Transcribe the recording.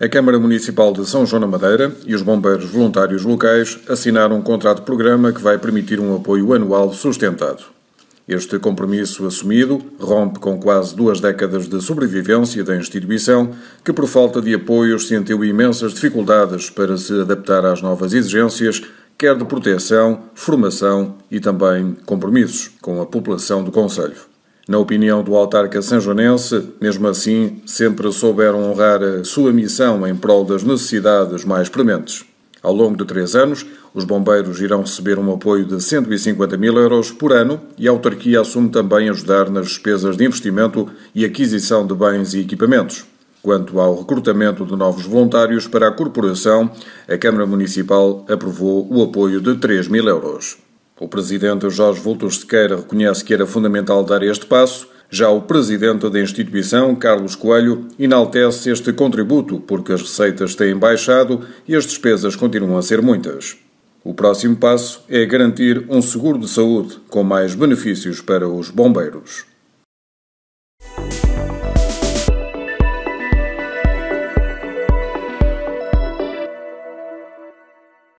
A Câmara Municipal de São João da Madeira e os bombeiros voluntários locais assinaram um contrato-programa que vai permitir um apoio anual sustentado. Este compromisso assumido rompe com quase duas décadas de sobrevivência da instituição, que por falta de apoios sentiu imensas dificuldades para se adaptar às novas exigências, quer de proteção, formação e também compromissos com a população do Conselho. Na opinião do autarca sanjonense, mesmo assim, sempre souberam honrar a sua missão em prol das necessidades mais prementes. Ao longo de três anos, os bombeiros irão receber um apoio de 150 mil euros por ano e a autarquia assume também ajudar nas despesas de investimento e aquisição de bens e equipamentos. Quanto ao recrutamento de novos voluntários para a corporação, a Câmara Municipal aprovou o apoio de 3 mil euros. O presidente Jorge Vultos Sequeira reconhece que era fundamental dar este passo. Já o presidente da instituição, Carlos Coelho, enaltece este contributo porque as receitas têm baixado e as despesas continuam a ser muitas. O próximo passo é garantir um seguro de saúde com mais benefícios para os bombeiros.